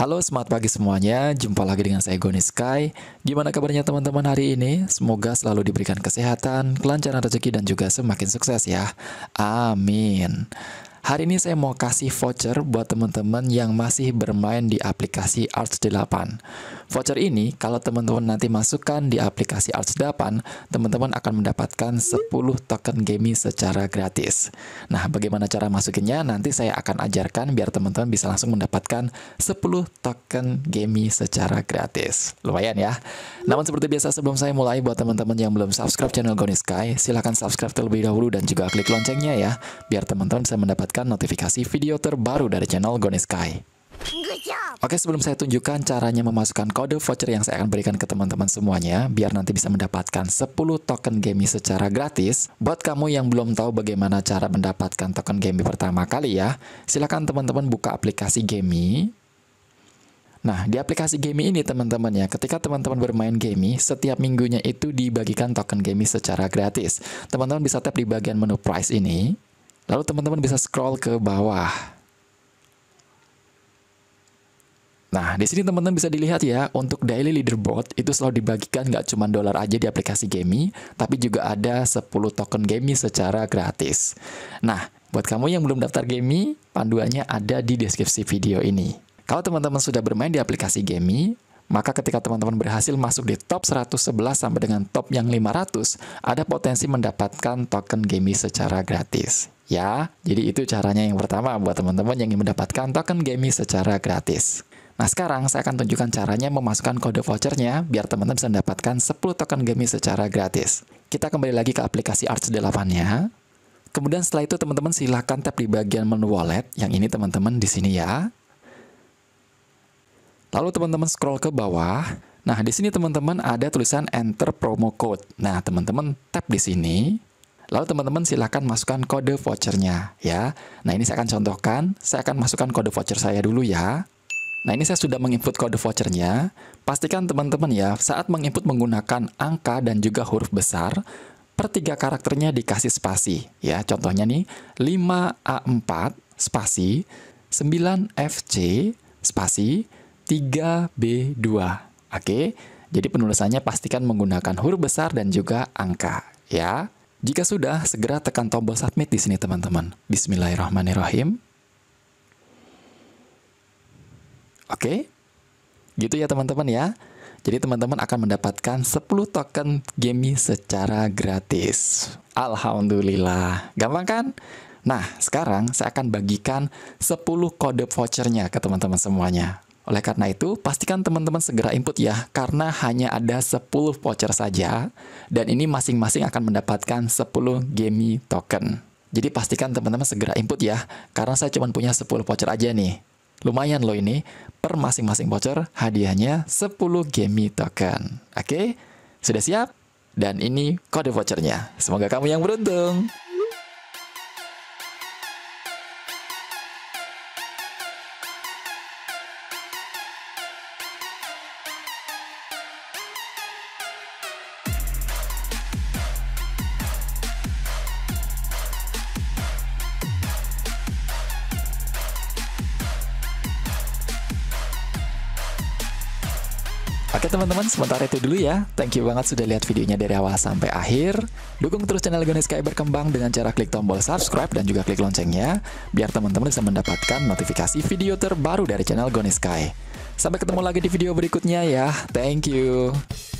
Halo, selamat pagi semuanya. Jumpa lagi dengan saya Goni Sky. Gimana kabarnya teman-teman hari ini? Semoga selalu diberikan kesehatan, kelancaran rezeki, dan juga semakin sukses ya. Amin. Hari ini saya mau kasih voucher buat teman-teman yang masih bermain di aplikasi Arts 8. Voucher ini kalau teman-teman nanti masukkan di aplikasi Arts 8, teman-teman akan mendapatkan 10 token gaming secara gratis. Nah, bagaimana cara masukinnya? Nanti saya akan ajarkan biar teman-teman bisa langsung mendapatkan 10 token gaming secara gratis. Lumayan ya. Namun seperti biasa sebelum saya mulai buat teman-teman yang belum subscribe channel Goni Sky, silahkan subscribe terlebih dahulu dan juga klik loncengnya ya, biar teman-teman bisa mendapatkan notifikasi video terbaru dari channel Goni Sky. Oke, sebelum saya tunjukkan caranya memasukkan kode voucher yang saya akan berikan ke teman-teman semuanya, biar nanti bisa mendapatkan 10 token Gemi secara gratis. Buat kamu yang belum tahu bagaimana cara mendapatkan token Gemi pertama kali ya, silakan teman-teman buka aplikasi Gemi. Nah, di aplikasi Gemi ini teman-teman ya, ketika teman-teman bermain Gemi, setiap minggunya itu dibagikan token Gemi secara gratis. Teman-teman bisa tap di bagian menu price ini, lalu teman-teman bisa scroll ke bawah. Nah, di sini teman-teman bisa dilihat ya, untuk daily leaderboard itu selalu dibagikan nggak cuma dolar aja di aplikasi Gemi, tapi juga ada 10 token Gemi secara gratis. Nah, buat kamu yang belum daftar Gemi, panduannya ada di deskripsi video ini. Kalau teman-teman sudah bermain di aplikasi Gemi, maka ketika teman-teman berhasil masuk di top 111 sampai dengan top yang 500, ada potensi mendapatkan token Gemi secara gratis. Ya, jadi itu caranya yang pertama buat teman-teman yang ingin mendapatkan token Gemi secara gratis. Nah sekarang saya akan tunjukkan caranya memasukkan kode vouchernya biar teman-teman bisa mendapatkan 10 token Gemi secara gratis. Kita kembali lagi ke aplikasi Arts 8-nya. Kemudian setelah itu teman-teman silahkan tap di bagian menu wallet. Yang ini teman-teman di sini ya. Lalu teman-teman scroll ke bawah. Nah di sini teman-teman ada tulisan enter promo code. Nah teman-teman tap di sini. Lalu teman-teman silahkan masukkan kode vouchernya ya. Nah ini saya akan contohkan. Saya akan masukkan kode voucher saya dulu ya. Nah ini saya sudah menginput kode vouchernya. Pastikan teman-teman ya, saat menginput menggunakan angka dan juga huruf besar, per tiga karakternya dikasih spasi. Ya, contohnya nih, 5A4 spasi, 9FC spasi, 3B2. Oke, jadi penulisannya pastikan menggunakan huruf besar dan juga angka. Ya, jika sudah, segera tekan tombol submit di sini teman-teman. Bismillahirrahmanirrahim. Oke? Okay? Gitu ya teman-teman ya. Jadi teman-teman akan mendapatkan 10 token Gemi secara gratis. Alhamdulillah. Gampang kan? Nah, sekarang saya akan bagikan 10 kode vouchernya ke teman-teman semuanya. Oleh karena itu, pastikan teman-teman segera input ya, karena hanya ada 10 voucher saja, dan ini masing-masing akan mendapatkan 10 Gemi token. Jadi pastikan teman-teman segera input ya, karena saya cuma punya 10 voucher aja nih. Lumayan loh ini, per masing-masing voucher hadiahnya 10 Gemi Token. Oke, sudah siap? Dan ini kode vouchernya. Semoga kamu yang beruntung. Oke teman-teman, sementara itu dulu ya. Thank you banget sudah lihat videonya dari awal sampai akhir. Dukung terus channel Gunis Sky berkembang dengan cara klik tombol subscribe dan juga klik loncengnya, biar teman-teman bisa mendapatkan notifikasi video terbaru dari channel Gunis Sky. Sampai ketemu lagi di video berikutnya ya. Thank you.